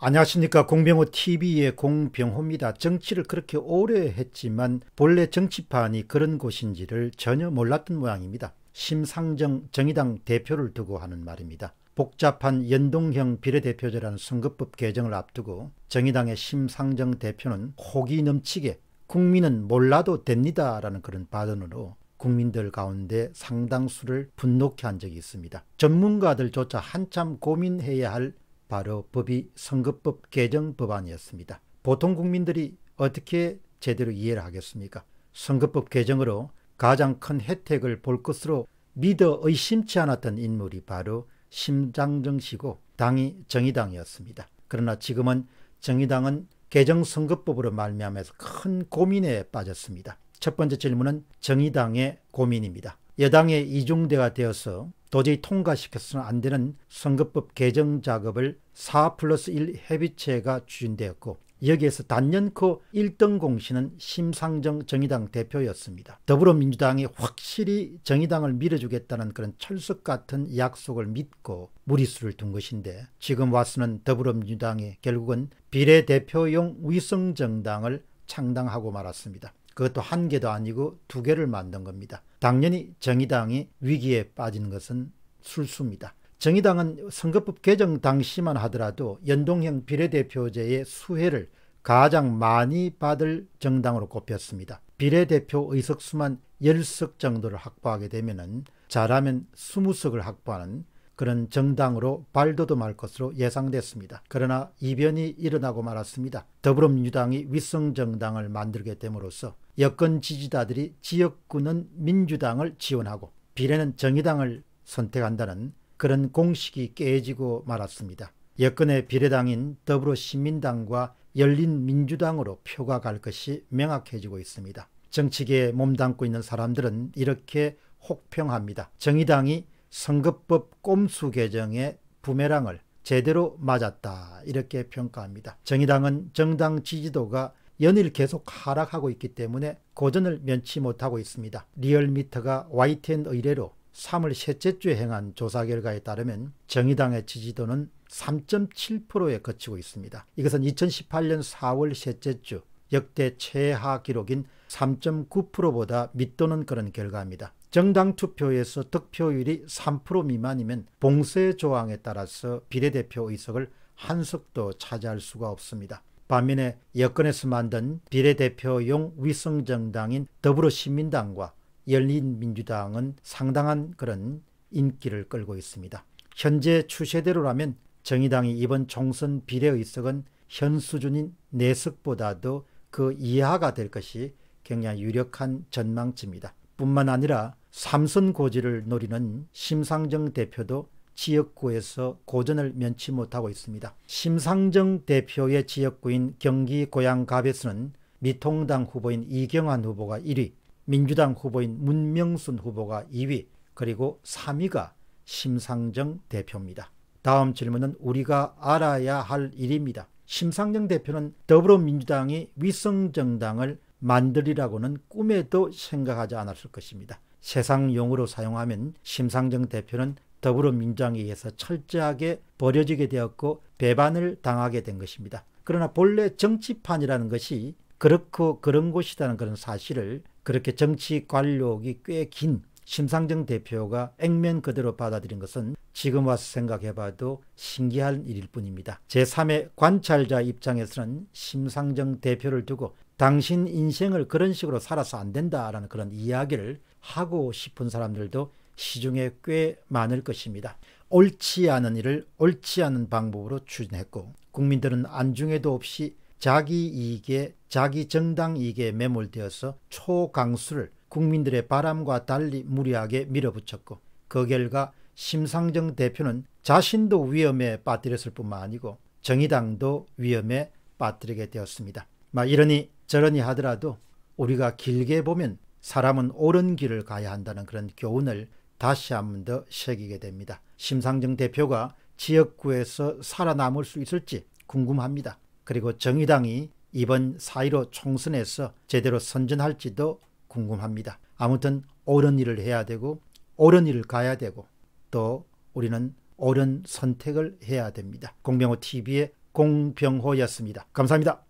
안녕하십니까 공병호 TV의 공병호입니다. 정치를 그렇게 오래 했지만 본래 정치판이 그런 곳인지를 전혀 몰랐던 모양입니다. 심상정 정의당 대표를 두고 하는 말입니다. 복잡한 연동형 비례대표제라는 선거법 개정을 앞두고 정의당의 심상정 대표는 호기 넘치게 국민은 몰라도 됩니다라는 그런 발언으로 국민들 가운데 상당수를 분노케 한 적이 있습니다. 전문가들조차 한참 고민해야 할 바로 법이 선거법 개정 법안이었습니다. 보통 국민들이 어떻게 제대로 이해를 하겠습니까? 선거법 개정으로 가장 큰 혜택을 볼 것으로 믿어 의심치 않았던 인물이 바로 심장정 씨고 당이 정의당이었습니다. 그러나 지금은 정의당은 개정선거법으로 말미암아서 큰 고민에 빠졌습니다. 첫 번째 질문은 정의당의 고민입니다. 여당의 이중대가 되어서 도저히 통과시켜서는 안 되는 선거법 개정 작업을 4 플러스 1 협의체가 추진되었고 여기에서 단연코 1등 공신은 심상정 정의당 대표였습니다. 더불어민주당이 확실히 정의당을 밀어주겠다는 그런 철석 같은 약속을 믿고 무리수를 둔 것인데 지금 와서는 더불어민주당이 결국은 비례대표용 위성정당을 창당하고 말았습니다. 그것도 한 개도 아니고 두 개를 만든 겁니다. 당연히 정의당이 위기에 빠지는 것은 술수입니다. 정의당은 선거법 개정 당시만 하더라도 연동형 비례대표제의 수혜를 가장 많이 받을 정당으로 꼽혔습니다. 비례대표 의석수만 10석 정도를 확보하게 되면 잘하면 20석을 확보하는 그런 정당으로 발돋움할 것으로 예상됐습니다. 그러나 이변이 일어나고 말았습니다. 더불어민주당이 위성정당을 만들게 됨으로써 여권 지지자들이 지역구는 민주당을 지원하고 비례는 정의당을 선택한다는 그런 공식이 깨지고 말았습니다. 여권의 비례당인 더불어시민당과 열린민주당으로 표가 갈 것이 명확해지고 있습니다. 정치계에 몸담고 있는 사람들은 이렇게 혹평합니다. 정의당이 선거법 꼼수 개정에 부메랑을 제대로 맞았다 이렇게 평가합니다. 정의당은 정당 지지도가 연일 계속 하락하고 있기 때문에 고전을 면치 못하고 있습니다. 리얼미터가 YTN 의뢰로 3월 셋째 주에 행한 조사 결과에 따르면 정의당의 지지도는 3.7%에 그치고 있습니다. 이것은 2018년 4월 셋째 주 역대 최하 기록인 3.9%보다 밑도는 그런 결과입니다. 정당 투표에서 득표율이 3% 미만이면 봉쇄 조항에 따라서 비례대표 의석을 한 석도 차지할 수가 없습니다. 반면에 여권에서 만든 비례대표용 위성정당인 더불어시민당과 열린민주당은 상당한 그런 인기를 끌고 있습니다. 현재 추세대로라면 정의당이 이번 총선 비례의석은 현 수준인 내석보다도 그 이하가 될 것이 굉장히 유력한 전망치입니다. 뿐만 아니라 삼선 고지를 노리는 심상정 대표도 지역구에서 고전을 면치 못하고 있습니다. 심상정 대표의 지역구인 경기 고양갑에서는 미통당 후보인 이경환 후보가 1위, 민주당 후보인 문명순 후보가 2위, 그리고 3위가 심상정 대표입니다. 다음 질문은 우리가 알아야 할 일입니다. 심상정 대표는 더불어민주당이 위성정당을 만들이라고는 꿈에도 생각하지 않았을 것입니다. 세상 용어로 사용하면 심상정 대표는 더불어민주당에 서 철저하게 버려지게 되었고 배반을 당하게 된 것입니다. 그러나 본래 정치판이라는 것이 그렇고 그런 곳이라는 그런 사실을 그렇게 정치 관료기 꽤 긴 심상정 대표가 액면 그대로 받아들인 것은 지금 와서 생각해봐도 신기한 일일 뿐입니다. 제3의 관찰자 입장에서는 심상정 대표를 두고 당신 인생을 그런 식으로 살아서 안 된다라는 그런 이야기를 하고 싶은 사람들도 시중에 꽤 많을 것입니다. 옳지 않은 일을 옳지 않은 방법으로 추진했고 국민들은 안중에도 없이 자기 이익에 자기 정당 이익에 매몰되어서 초강수를 국민들의 바람과 달리 무리하게 밀어붙였고 그 결과 심상정 대표는 자신도 위험에 빠뜨렸을 뿐만 아니고 정의당도 위험에 빠뜨리게 되었습니다. 막 이러니 저러니 하더라도 우리가 길게 보면 사람은 옳은 길을 가야 한다는 그런 교훈을 다시 한 번 더 새기게 됩니다. 심상정 대표가 지역구에서 살아남을 수 있을지 궁금합니다. 그리고 정의당이 이번 4.15 총선에서 제대로 선전할지도 궁금합니다. 아무튼 옳은 일을 해야 되고 옳은 일을 가야 되고 또 우리는 옳은 선택을 해야 됩니다. 공병호 TV의 공병호였습니다. 감사합니다.